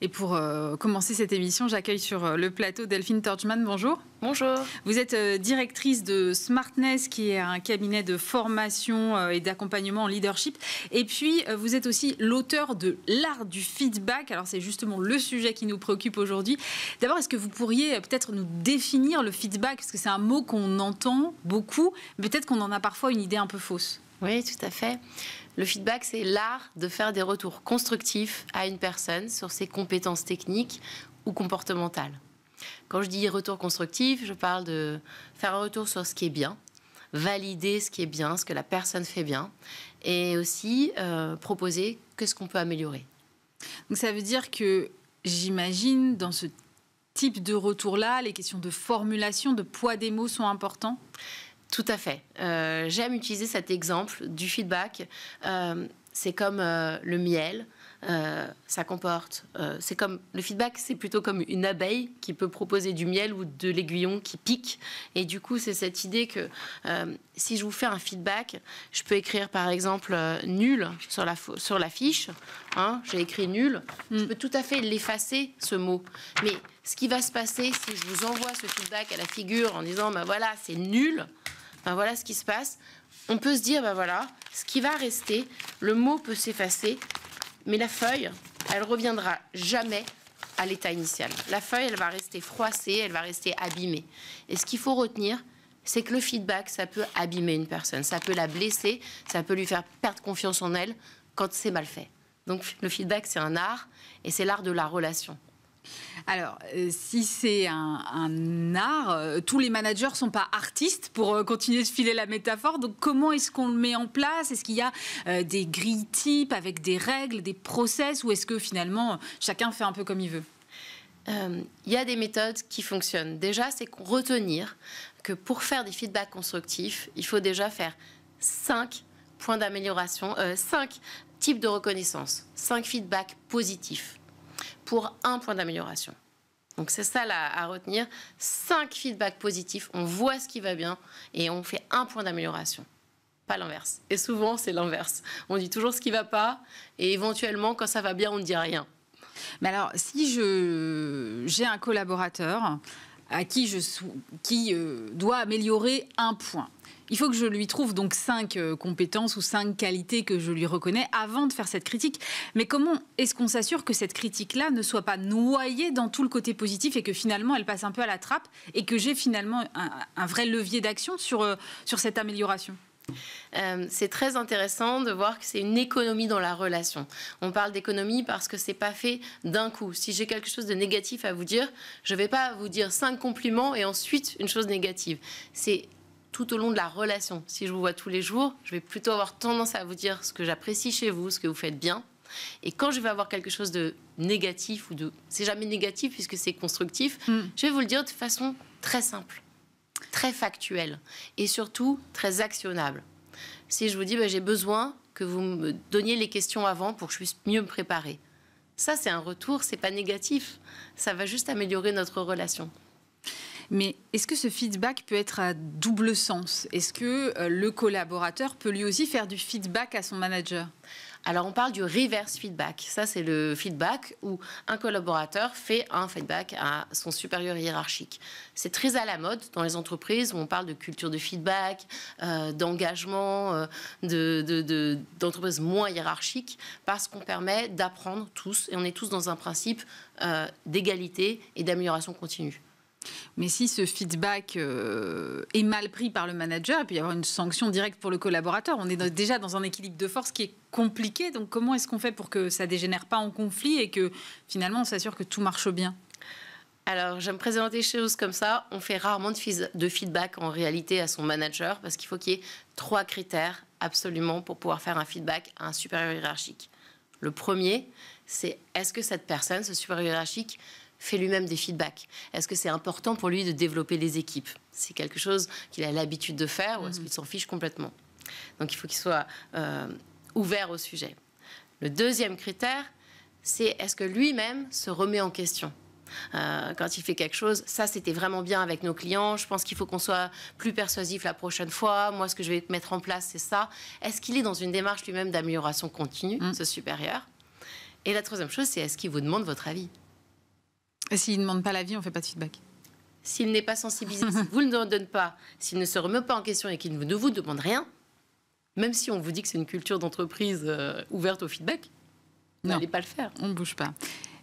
Et pour euh, commencer cette émission, j'accueille sur euh, le plateau Delphine Torchman. Bonjour. Bonjour. Vous êtes euh, directrice de Smartness, qui est un cabinet de formation et d'accompagnement en leadership. Et puis, vous êtes aussi l'auteur de L'art du feedback. Alors, c'est justement le sujet qui nous préoccupe aujourd'hui. D'abord, est-ce que vous pourriez peut-être nous définir le feedback Parce que c'est un mot qu'on entend beaucoup. Peut-être qu'on en a parfois une idée un peu fausse. Oui, tout à fait. Le feedback, c'est l'art de faire des retours constructifs à une personne sur ses compétences techniques ou comportementales. Quand je dis retour constructif, je parle de faire un retour sur ce qui est bien, valider ce qui est bien, ce que la personne fait bien, et aussi euh, proposer ce qu'on peut améliorer. Donc ça veut dire que j'imagine dans ce type de retour-là, les questions de formulation, de poids des mots sont importants tout à fait. Euh, j'aime utiliser cet exemple du feedback. Euh, c'est comme euh, le miel. ça comporte. c'est comme le feedback, c'est plutôt comme une abeille qui peut proposer du miel ou de l'aiguillon qui pique. Et du coup, c'est cette idée que si je vous fais un feedback, je peux écrire par exemple nul sur la sur la fiche. Hein, j'ai écrit nul. Je hmm. peux tout à fait l'effacer ce mot. Mais ce qui va se passer si je vous envoie ce feedback à la figure en disant bah voilà c'est nul voilà ce qui se passe. On peut se dire, ben voilà, ce qui va rester, le mot peut s'effacer, mais la feuille, elle reviendra jamais à l'état initial. La feuille, elle va rester froissée, elle va rester abîmée. Et ce qu'il faut retenir, c'est que le feedback, ça peut abîmer une personne, ça peut la blesser, ça peut lui faire perdre confiance en elle quand c'est mal fait. Donc le feedback, c'est un art et c'est l'art de la relation. Alors, euh, si c'est un, art, euh, tous les managers ne sont pas artistes pour euh, continuer de filer la métaphore. Donc, comment est-ce qu'on le met en place Est-ce qu'il y a des grilles types avec des règles, des process Ou est-ce que finalement, chacun fait un peu comme il veut il y a des méthodes qui fonctionnent. Déjà, c'est retenir que pour faire des feedbacks constructifs, il faut déjà faire cinq points d'amélioration, 5 types de reconnaissance, 5 feedbacks positifs pour un point d'amélioration. Donc c'est ça là, à retenir. Cinq feedbacks positifs, on voit ce qui va bien et on fait un point d'amélioration. Pas l'inverse. Et souvent c'est l'inverse. On dit toujours ce qui va pas et éventuellement quand ça va bien on ne dit rien. Mais alors si j'ai un collaborateur à qui je qui euh, doit améliorer un point. Il faut que je lui trouve donc cinq euh, compétences ou cinq qualités que je lui reconnais avant de faire cette critique. Mais comment est-ce qu'on s'assure que cette critique-là ne soit pas noyée dans tout le côté positif et que finalement elle passe un peu à la trappe et que j'ai finalement un, vrai levier d'action sur, euh, sur cette amélioration euh, c'est très intéressant de voir que c'est une économie dans la relation. On parle d'économie parce que c'est pas fait d'un coup. Si j'ai quelque chose de négatif à vous dire, je vais pas vous dire cinq compliments et ensuite une chose négative. C'est tout au long de la relation. Si je vous vois tous les jours, je vais plutôt avoir tendance à vous dire ce que j'apprécie chez vous, ce que vous faites bien, et quand je vais avoir quelque chose de négatif ou de. C'est jamais négatif puisque c'est constructif, hmm. je vais vous le dire de façon très simple très factuel et surtout très actionnable. Si je vous dis, ben, j'ai besoin que vous me donniez les questions avant pour que je puisse mieux me préparer. Ça, c'est un retour, c'est pas négatif. Ça va juste améliorer notre relation. Mais est-ce que ce feedback peut être à double sens Est-ce que euh, le collaborateur peut lui aussi faire du feedback à son manager alors on parle du reverse feedback. Ça, c'est le feedback où un collaborateur fait un feedback à son supérieur hiérarchique. C'est très à la mode dans les entreprises où on parle de culture de feedback, euh, d'engagement, euh, d'entreprises moins hiérarchiques, parce qu'on permet d'apprendre tous, et on est tous dans un principe euh, d'égalité et d'amélioration continue. Mais si ce feedback euh, est mal pris par le manager, il peut y avoir une sanction directe pour le collaborateur. On est déjà dans un équilibre de force qui est compliqué. Donc comment est-ce qu'on fait pour que ça ne dégénère pas en conflit et que finalement on s'assure que tout marche bien alors, j'aime présenter les choses comme ça. On fait rarement de feedback en réalité à son manager parce qu'il faut qu'il y ait trois critères absolument pour pouvoir faire un feedback à un supérieur hiérarchique. Le premier, c'est est-ce que cette personne, ce supérieur hiérarchique, fait lui-même des feedbacks Est-ce que c'est important pour lui de développer les équipes C'est quelque chose qu'il a l'habitude de faire ou est-ce mhm. qu'il s'en fiche complètement Donc il faut qu'il soit euh, ouvert au sujet. Le deuxième critère, c'est est-ce que lui-même se remet en question euh, quand il fait quelque chose, ça c'était vraiment bien avec nos clients. Je pense qu'il faut qu'on soit plus persuasif la prochaine fois. Moi, ce que je vais mettre en place, c'est ça. Est-ce qu'il est dans une démarche lui-même d'amélioration continue, mhm. ce supérieur Et la troisième chose, c'est est-ce qu'il vous demande votre avis s'il ne demande pas l'avis, on ne fait pas de feedback S'il n'est pas sensibilisé, vous ne le donne pas, s'il ne se remet pas en question et qu'il ne vous demande rien, même si on vous dit que c'est une culture d'entreprise euh, ouverte au feedback, vous n'allez pas le faire. On ne bouge pas.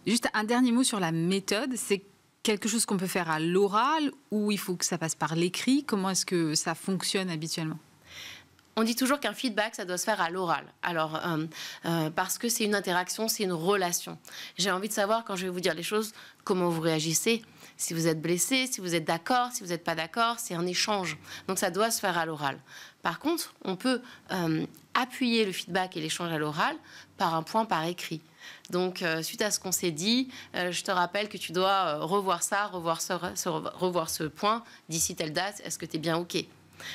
Juste un dernier mot sur la méthode. C'est quelque chose qu'on peut faire à l'oral ou il faut que ça passe par l'écrit Comment est-ce que ça fonctionne habituellement on dit toujours qu'un feedback, ça doit se faire à l'oral. Alors, euh, euh, parce que c'est une interaction, c'est une relation. J'ai envie de savoir, quand je vais vous dire les choses, comment vous réagissez. Si vous êtes blessé, si vous êtes d'accord, si vous n'êtes pas d'accord, c'est un échange. Donc, ça doit se faire à l'oral. Par contre, on peut euh, appuyer le feedback et l'échange à l'oral par un point par écrit. Donc, suite à ce qu'on s'est dit, je te rappelle que tu dois revoir ça, revoir revoir ce point d'ici telle date. Est-ce que tu es bien OK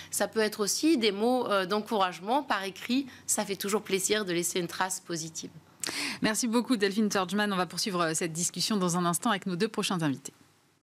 ça peut être aussi des mots euh, d'encouragement par écrit. Ça fait toujours plaisir de laisser une trace positive. Merci beaucoup Delphine Tordjman, On va poursuivre euh, cette discussion dans un instant avec nos deux prochains invités.